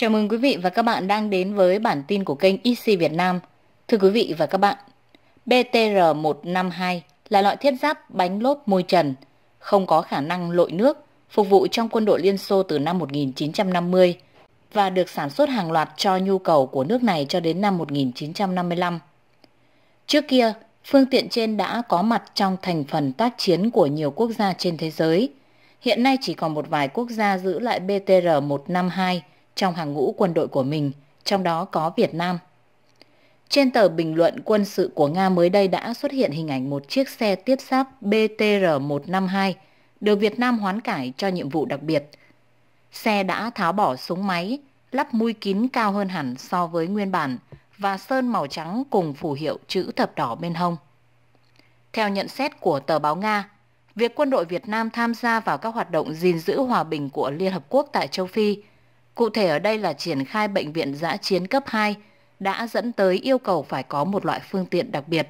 Chào mừng quý vị và các bạn đang đến với bản tin của kênh EC Việt Nam. Thưa quý vị và các bạn, BTR-152 là loại thiết giáp bánh lốp môi trần, không có khả năng lội nước, phục vụ trong quân đội Liên Xô từ năm 1950 và được sản xuất hàng loạt cho nhu cầu của nước này cho đến năm 1955. Trước kia, phương tiện trên đã có mặt trong thành phần tác chiến của nhiều quốc gia trên thế giới. Hiện nay chỉ còn một vài quốc gia giữ lại BTR-152 trong hàng ngũ quân đội của mình, trong đó có Việt Nam. Trên tờ bình luận quân sự của Nga mới đây đã xuất hiện hình ảnh một chiếc xe tiếp sáp BTR-152 được Việt Nam hoán cải cho nhiệm vụ đặc biệt. Xe đã tháo bỏ súng máy, lắp mui kín cao hơn hẳn so với nguyên bản và sơn màu trắng cùng phù hiệu chữ thập đỏ bên hông. Theo nhận xét của tờ báo Nga, việc quân đội Việt Nam tham gia vào các hoạt động gìn giữ hòa bình của Liên Hợp Quốc tại châu Phi – Cụ thể ở đây là triển khai bệnh viện giã chiến cấp 2 đã dẫn tới yêu cầu phải có một loại phương tiện đặc biệt.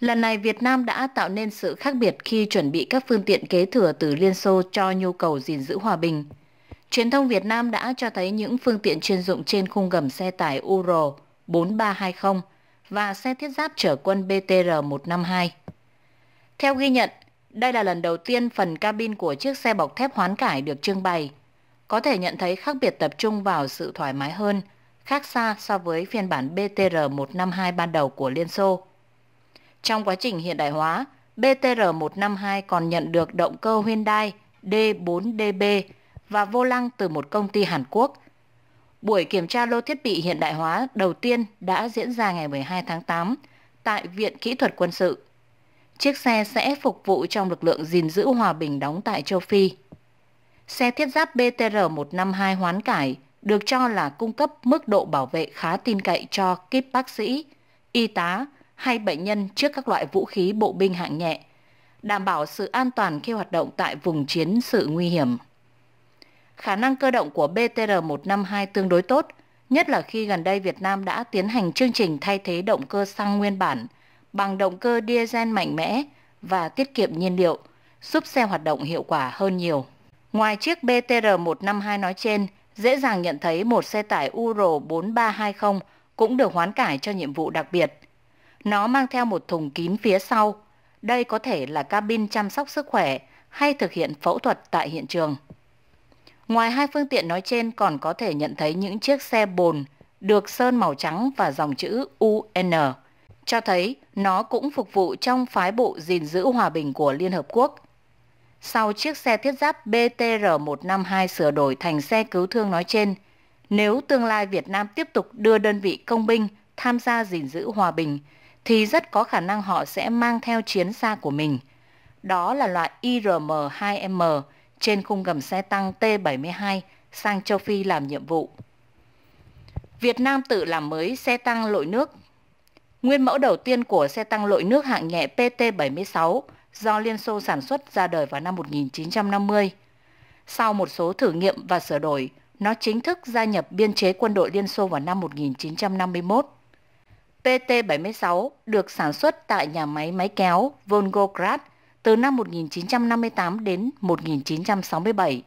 Lần này Việt Nam đã tạo nên sự khác biệt khi chuẩn bị các phương tiện kế thừa từ Liên Xô cho nhu cầu gìn giữ hòa bình. Truyền thông Việt Nam đã cho thấy những phương tiện chuyên dụng trên khung gầm xe tải Uro 4320 và xe thiết giáp chở quân BTR-152. Theo ghi nhận, đây là lần đầu tiên phần cabin của chiếc xe bọc thép hoán cải được trưng bày – có thể nhận thấy khác biệt tập trung vào sự thoải mái hơn, khác xa so với phiên bản BTR-152 ban đầu của Liên Xô. Trong quá trình hiện đại hóa, BTR-152 còn nhận được động cơ Hyundai D4DB và vô lăng từ một công ty Hàn Quốc. Buổi kiểm tra lô thiết bị hiện đại hóa đầu tiên đã diễn ra ngày 12 tháng 8 tại Viện Kỹ thuật Quân sự. Chiếc xe sẽ phục vụ trong lực lượng gìn giữ hòa bình đóng tại châu Phi. Xe thiết giáp BTR-152 hoán cải được cho là cung cấp mức độ bảo vệ khá tin cậy cho kíp bác sĩ, y tá hay bệnh nhân trước các loại vũ khí bộ binh hạng nhẹ, đảm bảo sự an toàn khi hoạt động tại vùng chiến sự nguy hiểm. Khả năng cơ động của BTR-152 tương đối tốt, nhất là khi gần đây Việt Nam đã tiến hành chương trình thay thế động cơ xăng nguyên bản bằng động cơ diesel mạnh mẽ và tiết kiệm nhiên liệu, giúp xe hoạt động hiệu quả hơn nhiều. Ngoài chiếc BTR-152 nói trên, dễ dàng nhận thấy một xe tải Uro 4320 cũng được hoán cải cho nhiệm vụ đặc biệt. Nó mang theo một thùng kín phía sau. Đây có thể là cabin chăm sóc sức khỏe hay thực hiện phẫu thuật tại hiện trường. Ngoài hai phương tiện nói trên còn có thể nhận thấy những chiếc xe bồn được sơn màu trắng và dòng chữ UN, cho thấy nó cũng phục vụ trong phái bộ gìn giữ hòa bình của Liên Hợp Quốc – sau chiếc xe thiết giáp BTR-152 sửa đổi thành xe cứu thương nói trên, nếu tương lai Việt Nam tiếp tục đưa đơn vị công binh tham gia gìn giữ hòa bình, thì rất có khả năng họ sẽ mang theo chiến xa của mình. Đó là loại IRM-2M trên khung gầm xe tăng T-72 sang châu Phi làm nhiệm vụ. Việt Nam tự làm mới xe tăng lội nước. Nguyên mẫu đầu tiên của xe tăng lội nước hạng nhẹ PT-76 do Liên Xô sản xuất ra đời vào năm 1950. Sau một số thử nghiệm và sửa đổi, nó chính thức gia nhập biên chế quân đội Liên Xô vào năm 1951. PT-76 được sản xuất tại nhà máy máy kéo Volgograd từ năm 1958 đến 1967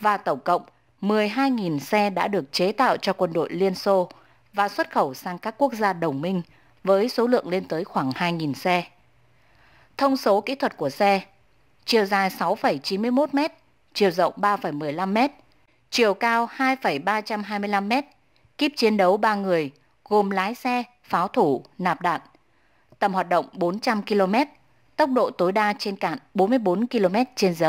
và tổng cộng 12.000 xe đã được chế tạo cho quân đội Liên Xô và xuất khẩu sang các quốc gia đồng minh với số lượng lên tới khoảng 2.000 xe thông số kỹ thuật của xe, chiều dài 6,91m, chiều rộng 3,15m, chiều cao 2,325m, kíp chiến đấu 3 người, gồm lái xe, pháo thủ, nạp đạn. Tầm hoạt động 400 km, tốc độ tối đa trên cạn 44 km h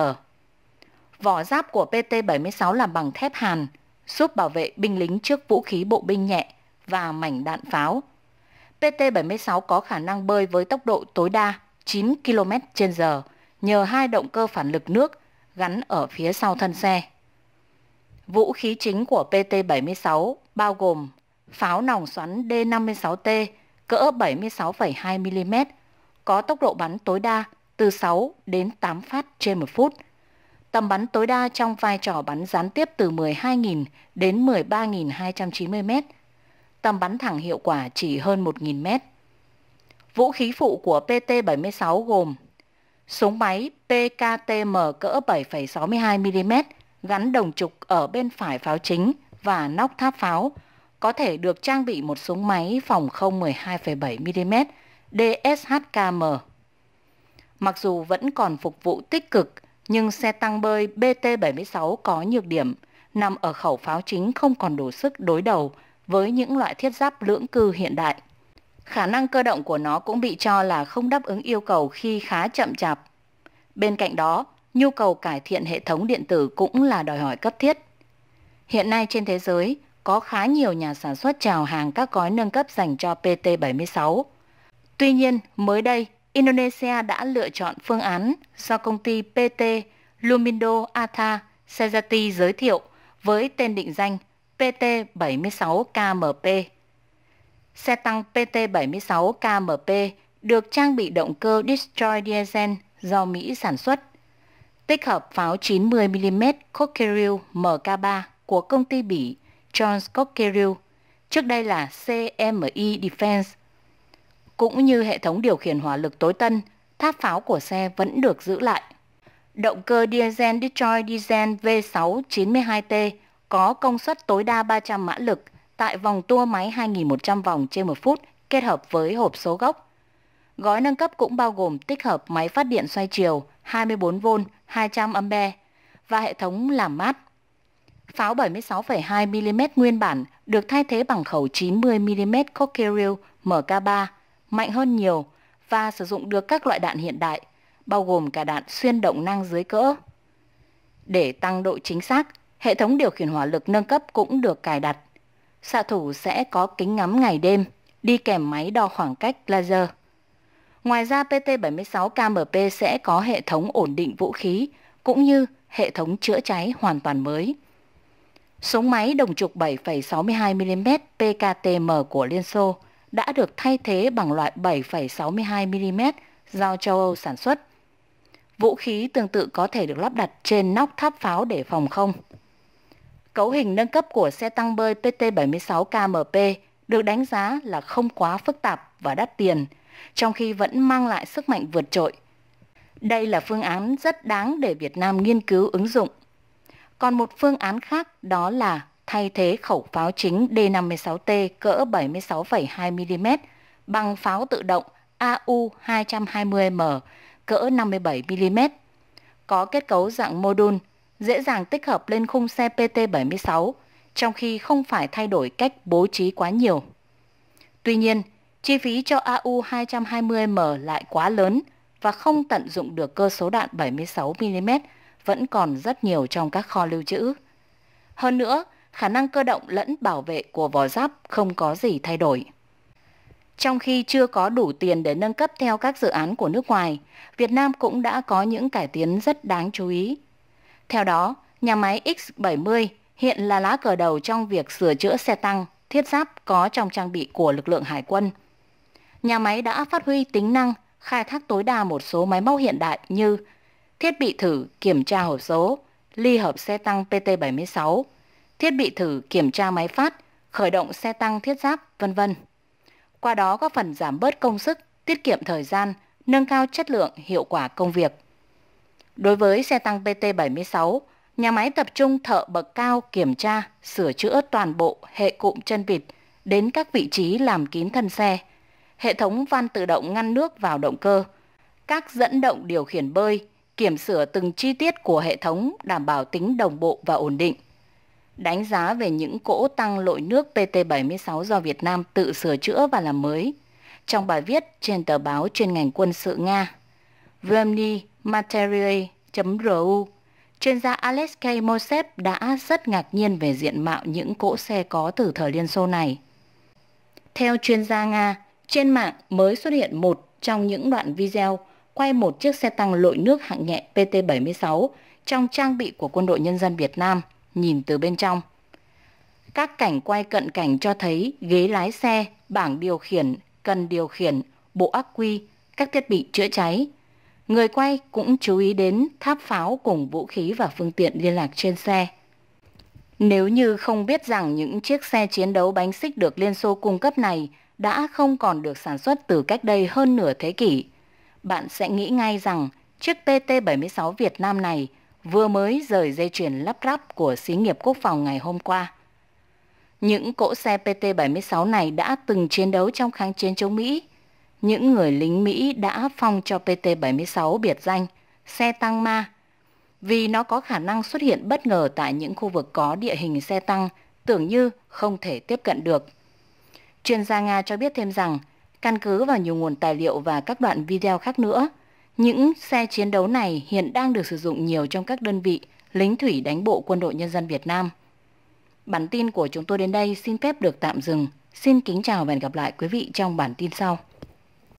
Vỏ giáp của PT-76 làm bằng thép hàn, giúp bảo vệ binh lính trước vũ khí bộ binh nhẹ và mảnh đạn pháo. PT-76 có khả năng bơi với tốc độ tối đa 9 km h nhờ hai động cơ phản lực nước gắn ở phía sau thân xe. Vũ khí chính của PT-76 bao gồm pháo nòng xoắn D-56T cỡ 76,2mm có tốc độ bắn tối đa từ 6 đến 8 phát trên một phút. Tầm bắn tối đa trong vai trò bắn gián tiếp từ 12.000 đến 13.290 m. Tầm bắn thẳng hiệu quả chỉ hơn 1.000 m. Vũ khí phụ của PT-76 gồm súng máy PKTM cỡ 7,62mm gắn đồng trục ở bên phải pháo chính và nóc tháp pháo, có thể được trang bị một súng máy phòng không 12,7mm DSHKM. Mặc dù vẫn còn phục vụ tích cực, nhưng xe tăng bơi BT-76 có nhược điểm nằm ở khẩu pháo chính không còn đủ sức đối đầu với những loại thiết giáp lưỡng cư hiện đại khả năng cơ động của nó cũng bị cho là không đáp ứng yêu cầu khi khá chậm chạp. Bên cạnh đó, nhu cầu cải thiện hệ thống điện tử cũng là đòi hỏi cấp thiết. Hiện nay trên thế giới, có khá nhiều nhà sản xuất chào hàng các gói nâng cấp dành cho PT76. Tuy nhiên, mới đây, Indonesia đã lựa chọn phương án do công ty PT Lumindo Atha Sejati giới thiệu với tên định danh PT76KMP Xe tăng PT-76 KMP được trang bị động cơ Destroy Diesel do Mỹ sản xuất, tích hợp pháo 90mm Cockerill MK3 của công ty Bỉ John Cockerill, trước đây là CMI Defense. Cũng như hệ thống điều khiển hỏa lực tối tân, tháp pháo của xe vẫn được giữ lại. Động cơ diesel Detroit Diesel V6 92T có công suất tối đa 300 mã lực – tại vòng tua máy 2.100 vòng trên một phút kết hợp với hộp số gốc. Gói nâng cấp cũng bao gồm tích hợp máy phát điện xoay chiều 24V 200A và hệ thống làm mát. Pháo 76,2mm nguyên bản được thay thế bằng khẩu 90mm Cockerill MK3 mạnh hơn nhiều và sử dụng được các loại đạn hiện đại, bao gồm cả đạn xuyên động năng dưới cỡ. Để tăng độ chính xác, hệ thống điều khiển hỏa lực nâng cấp cũng được cài đặt xạ thủ sẽ có kính ngắm ngày đêm, đi kèm máy đo khoảng cách laser. Ngoài ra PT-76 KMP sẽ có hệ thống ổn định vũ khí cũng như hệ thống chữa cháy hoàn toàn mới. Súng máy đồng trục 7,62mm PKTM của Liên Xô đã được thay thế bằng loại 7,62mm do châu Âu sản xuất. Vũ khí tương tự có thể được lắp đặt trên nóc tháp pháo để phòng không. Cấu hình nâng cấp của xe tăng bơi PT-76 KMP được đánh giá là không quá phức tạp và đắt tiền, trong khi vẫn mang lại sức mạnh vượt trội. Đây là phương án rất đáng để Việt Nam nghiên cứu ứng dụng. Còn một phương án khác đó là thay thế khẩu pháo chính D56T cỡ 76,2mm bằng pháo tự động AU-220M cỡ 57mm, có kết cấu dạng mô đun dễ dàng tích hợp lên khung xe PT76, trong khi không phải thay đổi cách bố trí quá nhiều. Tuy nhiên, chi phí cho AU220M lại quá lớn và không tận dụng được cơ số đạn 76mm vẫn còn rất nhiều trong các kho lưu trữ. Hơn nữa, khả năng cơ động lẫn bảo vệ của vỏ giáp không có gì thay đổi. Trong khi chưa có đủ tiền để nâng cấp theo các dự án của nước ngoài, Việt Nam cũng đã có những cải tiến rất đáng chú ý theo đó, nhà máy X-70 hiện là lá cờ đầu trong việc sửa chữa xe tăng, thiết giáp có trong trang bị của lực lượng hải quân. Nhà máy đã phát huy tính năng khai thác tối đa một số máy móc hiện đại như thiết bị thử kiểm tra hộp số, ly hợp xe tăng PT-76, thiết bị thử kiểm tra máy phát, khởi động xe tăng thiết giáp, vân vân. Qua đó góp phần giảm bớt công sức, tiết kiệm thời gian, nâng cao chất lượng, hiệu quả công việc. Đối với xe tăng PT-76, nhà máy tập trung thợ bậc cao kiểm tra, sửa chữa toàn bộ hệ cụm chân vịt đến các vị trí làm kín thân xe, hệ thống van tự động ngăn nước vào động cơ, các dẫn động điều khiển bơi, kiểm sửa từng chi tiết của hệ thống đảm bảo tính đồng bộ và ổn định. Đánh giá về những cỗ tăng lội nước PT-76 do Việt Nam tự sửa chữa và làm mới. Trong bài viết trên tờ báo chuyên ngành quân sự Nga, Vremny Materie RU. Chuyên gia Alex K. Mosev đã rất ngạc nhiên về diện mạo những cỗ xe có từ thời Liên Xô này. Theo chuyên gia Nga, trên mạng mới xuất hiện một trong những đoạn video quay một chiếc xe tăng lội nước hạng nhẹ PT-76 trong trang bị của quân đội nhân dân Việt Nam, nhìn từ bên trong. Các cảnh quay cận cảnh cho thấy ghế lái xe, bảng điều khiển, cần điều khiển, bộ ắc quy, các thiết bị chữa cháy – Người quay cũng chú ý đến tháp pháo cùng vũ khí và phương tiện liên lạc trên xe. Nếu như không biết rằng những chiếc xe chiến đấu bánh xích được Liên Xô cung cấp này đã không còn được sản xuất từ cách đây hơn nửa thế kỷ, bạn sẽ nghĩ ngay rằng chiếc PT-76 Việt Nam này vừa mới rời dây chuyền lắp ráp của xí nghiệp quốc phòng ngày hôm qua. Những cỗ xe PT-76 này đã từng chiến đấu trong kháng chiến chống Mỹ, những người lính Mỹ đã phong cho PT-76 biệt danh xe tăng ma vì nó có khả năng xuất hiện bất ngờ tại những khu vực có địa hình xe tăng tưởng như không thể tiếp cận được. Chuyên gia Nga cho biết thêm rằng, căn cứ vào nhiều nguồn tài liệu và các đoạn video khác nữa, những xe chiến đấu này hiện đang được sử dụng nhiều trong các đơn vị lính thủy đánh bộ quân đội nhân dân Việt Nam. Bản tin của chúng tôi đến đây xin phép được tạm dừng. Xin kính chào và hẹn gặp lại quý vị trong bản tin sau.